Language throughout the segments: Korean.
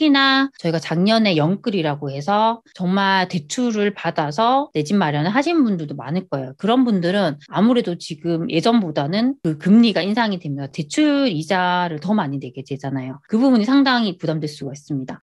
특히나 저희가 작년에 영끌이라고 해서 정말 대출을 받아서 내 집 마련을 하신 분들도 많을 거예요. 그런 분들은 아무래도 지금 예전보다는 그 금리가 인상이 되면 대출 이자를 더 많이 내게 되잖아요. 그 부분이 상당히 부담될 수가 있습니다.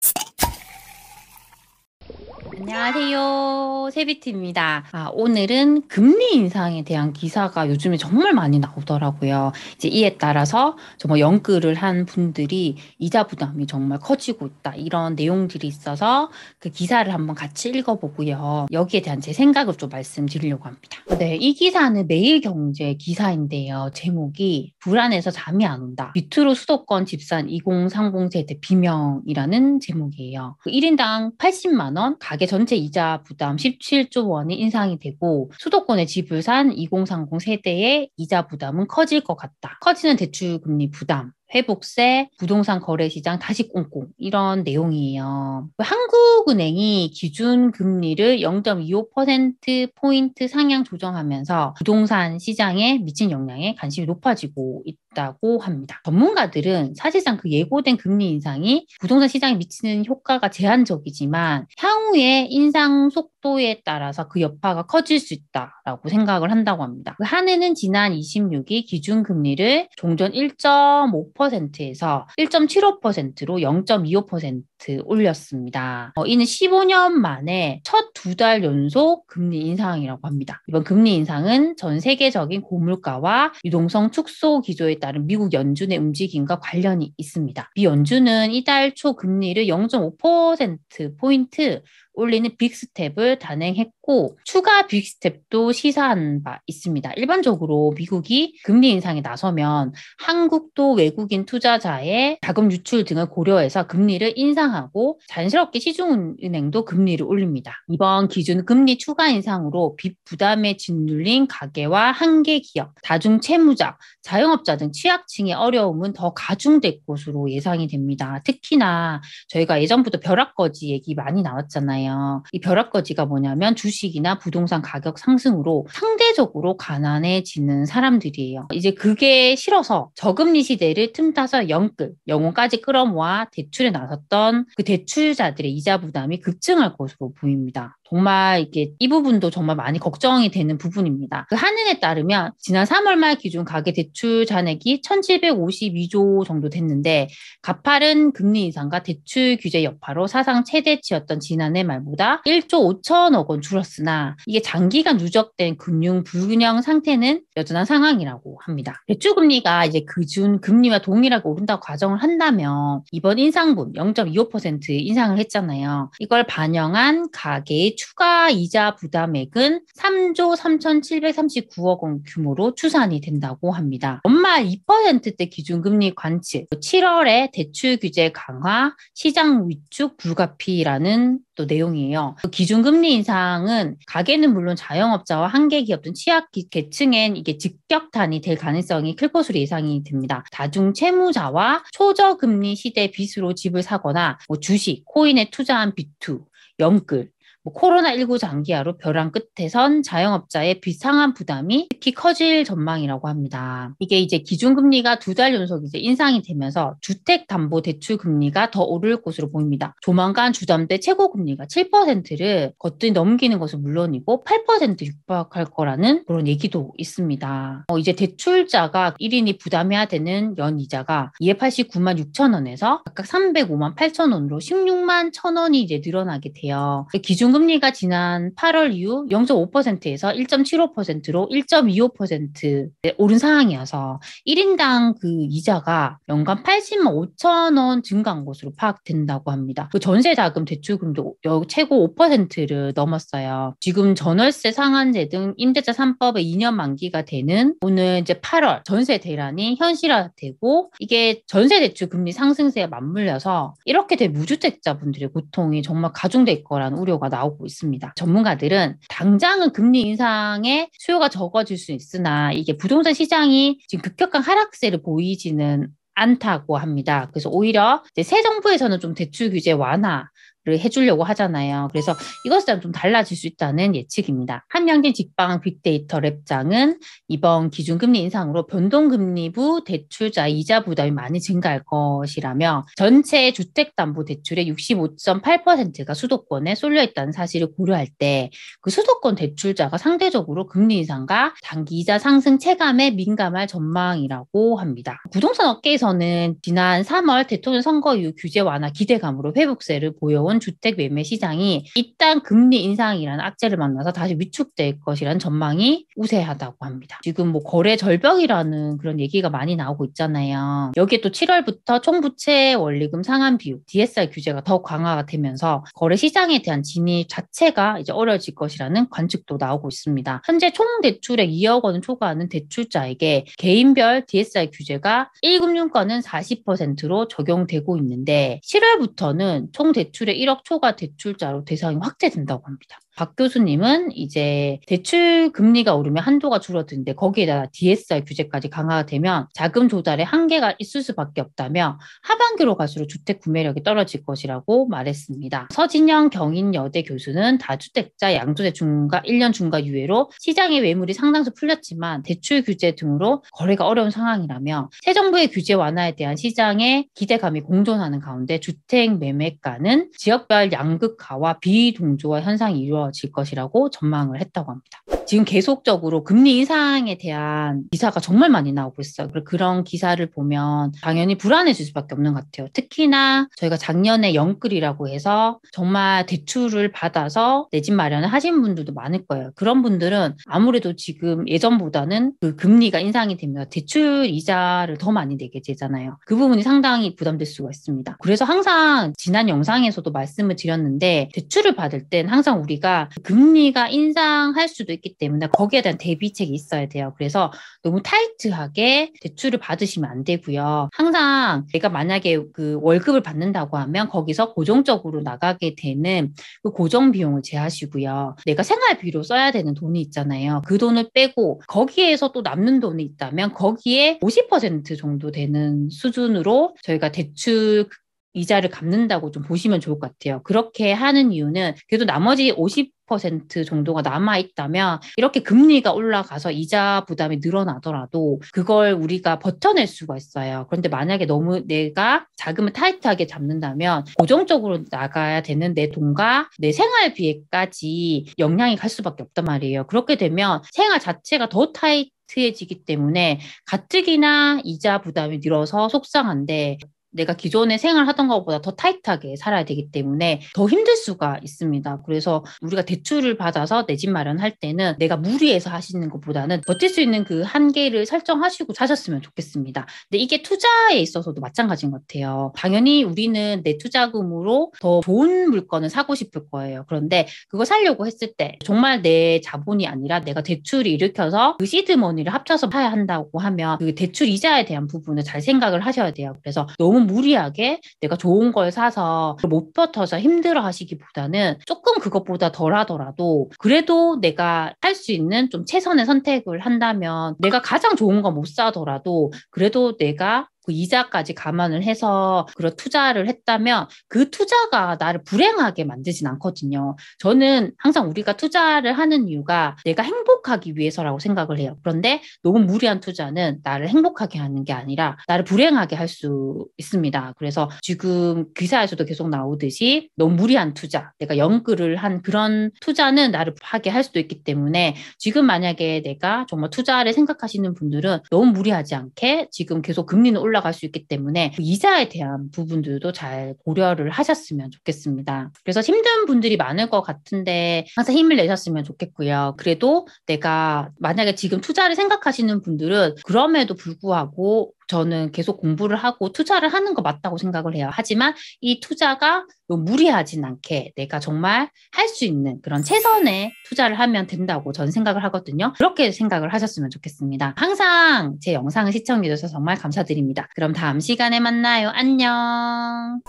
안녕하세요. 세비티입니다. 아, 오늘은 금리 인상에 대한 기사가 요즘에 정말 많이 나오더라고요. 이제 이에 따라서 정말 연끌을 한 분들이 이자 부담이 정말 커지고 있다. 이런 내용들이 있어서 그 기사를 한번 같이 읽어보고요. 여기에 대한 제 생각을 좀 말씀드리려고 합니다. 네, 이 기사는 매일경제 기사인데요. 제목이 불안해서 잠이 안 온다. 밑으로 수도권 집산 2030 세대 비명이라는 제목이에요. 1인당 그 80만 원 가게 가계 전체 이자 부담 17조 원이 인상이 되고 수도권에 집을 산2030 세대의 이자 부담은 커질 것 같다. 커지는 대출금리 부담, 회복세, 부동산 거래시장 다시 꽁꽁 이런 내용이에요. 한국은행이 기준금리를 0.25%포인트 상향 조정하면서 부동산 시장에 미친 영향에 관심이 높아지고 있다. 있다고 합니다. 전문가들은 사실상 그 예고된 금리 인상이 부동산 시장에 미치는 효과가 제한적이지만 향후에 인상 속도에 따라서 그 여파가 커질 수 있다라고 생각을 한다고 합니다. 그 한 해는 지난 26일 기준 금리를 종전 1.5%에서 1.75%로 0.25% 올렸습니다. 어, 이는 15년 만에 첫 두 달 연속 금리 인상이라고 합니다. 이번 금리 인상은 전 세계적인 고물가와 유동성 축소 기조에 따라 따른 미국 연준의 움직임과 관련이 있습니다. 미 연준은 이달 초 금리를 0.5%포인트 올리는 빅스텝을 단행했고 추가 빅스텝도 시사한 바 있습니다. 일반적으로 미국이 금리 인상에 나서면 한국도 외국인 투자자의 자금 유출 등을 고려해서 금리를 인상하고 자연스럽게 시중은행도 금리를 올립니다. 이번 기준 금리 추가 인상으로 빚 부담에 짓눌린 가계와 한계 기업, 다중 채무자, 자영업자 등 취약층의 어려움은 더 가중될 것으로 예상이 됩니다. 특히나 저희가 예전부터 벼락거지 얘기 많이 나왔잖아요. 거잖요이 벼락거지가 뭐냐면 주식이나 부동산 가격 상승으로 상대적으로 가난해지는 사람들이에요. 이제 그게 싫어서 저금리 시대를 틈타서 연끌, 영혼까지 끌어모아 대출에 나섰던 그 대출자들의 이자 부담이 급증할 것으로 보입니다. 정말 이게 이 부분도 정말 많이 걱정이 되는 부분입니다. 그 한은에 따르면 지난 3월 말 기준 가계 대출 잔액이 1,752조 정도 됐는데 가파른 금리 인상과 대출 규제 여파로 사상 최대치였던 지난해 말보다 1조 5천억 원 줄었으나 이게 장기간 누적된 금융 불균형 상태는 여전한 상황이라고 합니다. 대출 금리가 이제 그준 금리와 동일하게 오른다고 가정을 한다면 이번 인상분 0.25% 인상을 했잖아요. 이걸 반영한 가계의 추가 이자 부담액은 3조 3,739억 원 규모로 추산이 된다고 합니다. 엄마 2%대 기준금리 관측, 7월에 대출 규제 강화, 시장 위축 불가피라는 또 내용이에요. 그 기준금리 인상은 가게는 물론 자영업자와 한계기업 등 취약 계층엔 이게 직격탄이 될 가능성이 클 것으로 예상이 됩니다. 다중 채무자와 초저금리 시대 빚으로 집을 사거나 뭐 주식, 코인에 투자한 빚투, 영끌, 뭐 코로나19 장기화로 벼랑 끝에선 자영업자의 비상한 부담이 특히 커질 전망이라고 합니다. 이게 이제 기준금리가 두 달 연속 이제 인상이 되면서 주택담보대출 금리가 더 오를 것으로 보입니다. 조만간 주담대 최고금리가 7%를 거뜬히 넘기는 것은 물론이고 8% 육박할 거라는 그런 얘기도 있습니다. 어, 이제 대출자가 1인이 부담해야 되는 연이자가 289만 6천 원에서 각각 305만 8천 원으로 16만 1천 원이 이제 늘어나게 돼요. 기준 연금리가 지난 8월 이후 0.5%에서 1.75%로 1.25% 오른 상황이어서 1인당 그 이자가 연간 80만 5천 원 증가한 것으로 파악된다고 합니다. 그 전세자금 대출금도 최고 5%를 넘었어요. 지금 전월세 상한제 등 임대차 3법의 2년 만기가 되는 오늘 이제 8월 전세 대란이 현실화되고 이게 전세 대출 금리 상승세에 맞물려서 이렇게 된 무주택자분들의 고통이 정말 가중될 거라는 우려가 나오고 나오고 있습니다. 전문가들은 당장은 금리 인상에 수요가 적어질 수 있으나 이게 부동산 시장이 지금 급격한 하락세를 보이지는 않다고 합니다. 그래서 오히려 이제 새 정부에서는 좀 대출 규제 완화 해주려고 하잖아요. 그래서 이것은 좀 달라질 수 있다는 예측입니다. 한명진 직방 빅데이터 랩장은 이번 기준금리 인상으로 변동금리부 대출자 이자 부담이 많이 증가할 것이라며 전체 주택담보대출의 65.8%가 수도권에 쏠려 있다는 사실을 고려할 때 그 수도권 대출자가 상대적으로 금리 인상과 단기 이자 상승 체감에 민감할 전망이라고 합니다. 부동산 업계에서는 지난 3월 대통령 선거 이후 규제 완화 기대감으로 회복세를 보여온 올라 주택 매매 시장이 일단 금리 인상이라는 악재를 만나서 다시 위축될 것이라는 전망이 우세하다고 합니다. 지금 뭐 거래 절벽이라는 그런 얘기가 많이 나오고 있잖아요. 여기에 또 7월부터 총부채 원리금 상한 비율 DSR 규제가 더 강화가 되면서 거래 시장에 대한 진입 자체가 이제 어려질 것이라는 관측도 나오고 있습니다. 현재 총 대출액 2억 원을 초과하는 대출자에게 개인별 DSR 규제가 1금융권은 40%로 적용되고 있는데 7월부터는 총 대출액 1억 초과 대출자로 대상이 확대된다고 합니다. 박 교수님은 이제 대출 금리가 오르면 한도가 줄어드는데 거기에다가 DSR 규제까지 강화되면 자금 조달에 한계가 있을 수밖에 없다며 하반기로 갈수록 주택 구매력이 떨어질 것이라고 말했습니다. 서진영 경인여대 교수는 다주택자 양도세 중과 1년 중과 유예로 시장의 매물이 상당수 풀렸지만 대출 규제 등으로 거래가 어려운 상황이라며 새 정부의 규제 완화에 대한 시장의 기대감이 공존하는 가운데 주택 매매가는 지역별 양극화와 비동조화 현상이 이루어 이루어질 것이라고 전망을 했다고 합니다. 지금 계속적으로 금리 인상에 대한 기사가 정말 많이 나오고 있어요. 그런 기사를 보면 당연히 불안해질 수밖에 없는 것 같아요. 특히나 저희가 작년에 영끌이라고 해서 정말 대출을 받아서 내 집 마련을 하신 분들도 많을 거예요. 그런 분들은 아무래도 지금 예전보다는 그 금리가 인상이 되면 대출 이자를 더 많이 내게 되잖아요. 그 부분이 상당히 부담될 수가 있습니다. 그래서 항상 지난 영상에서도 말씀을 드렸는데 대출을 받을 땐 항상 우리가 금리가 인상할 수도 있기 때문에 거기에 대한 대비책이 있어야 돼요. 그래서 너무 타이트하게 대출을 받으시면 안 되고요. 항상 내가 만약에 그 월급을 받는다고 하면 거기서 고정적으로 나가게 되는 그 고정 비용을 제하시고요. 내가 생활비로 써야 되는 돈이 있잖아요. 그 돈을 빼고 거기에서 또 남는 돈이 있다면 거기에 50% 정도 되는 수준으로 저희가 대출 이자를 갚는다고 좀 보시면 좋을 것 같아요. 그렇게 하는 이유는 그래도 나머지 50% 정도가 남아 있다면 이렇게 금리가 올라가서 이자 부담이 늘어나더라도 그걸 우리가 버텨낼 수가 있어요. 그런데 만약에 너무 내가 자금을 타이트하게 잡는다면 고정적으로 나가야 되는 내 돈과 내 생활비에까지 영향이 갈 수밖에 없단 말이에요. 그렇게 되면 생활 자체가 더 타이트 해지기 때문에 가뜩이나 이자 부담이 늘어서 속상한데 내가 기존에 생활하던 것보다 더 타이트하게 살아야 되기 때문에 더 힘들 수가 있습니다. 그래서 우리가 대출을 받아서 내 집 마련할 때는 내가 무리해서 하시는 것보다는 버틸 수 있는 그 한계를 설정하시고 사셨으면 좋겠습니다. 근데 이게 투자에 있어서도 마찬가지인 것 같아요. 당연히 우리는 내 투자금으로 더 좋은 물건을 사고 싶을 거예요. 그런데 그거 사려고 했을 때 정말 내 자본이 아니라 내가 대출을 일으켜서 그 시드머니를 합쳐서 사야 한다고 하면 그 대출 이자에 대한 부분을 잘 생각을 하셔야 돼요. 그래서 너무 무 무리하게 내가 좋은 걸 사서 못 버텨서 힘들어 하시기보다는 조금 그것보다 덜 하더라도 그래도 내가 할 수 있는 좀 최선의 선택을 한다면 내가 가장 좋은 거 못 사더라도 그래도 내가 그 이자까지 감안을 해서 그런 투자를 했다면 그 투자가 나를 불행하게 만들진 않거든요. 저는 항상 우리가 투자를 하는 이유가 내가 행복하기 위해서라고 생각을 해요. 그런데 너무 무리한 투자는 나를 행복하게 하는 게 아니라 나를 불행하게 할 수 있습니다. 그래서 지금 기사에서도 계속 나오듯이 너무 무리한 투자, 내가 연구를한 그런 투자는 나를 하게 할 수도 있기 때문에 지금 만약에 내가 정말 투자를 생각하시는 분들은 너무 무리하지 않게 지금 계속 금리는 올라 올라갈 수 있기 때문에 이자에 대한 부분들도 잘 고려를 하셨으면 좋겠습니다. 그래서 힘든 분들이 많을 것 같은데 항상 힘을 내셨으면 좋겠고요. 그래도 내가 만약에 지금 투자를 생각하시는 분들은 그럼에도 불구하고 저는 계속 공부를 하고 투자를 하는 거 맞다고 생각을 해요. 하지만 이 투자가 무리하진 않게 내가 정말 할 수 있는 그런 최선의 투자를 하면 된다고 저는 생각을 하거든요. 그렇게 생각을 하셨으면 좋겠습니다. 항상 제 영상을 시청해주셔서 정말 감사드립니다. 그럼 다음 시간에 만나요. 안녕.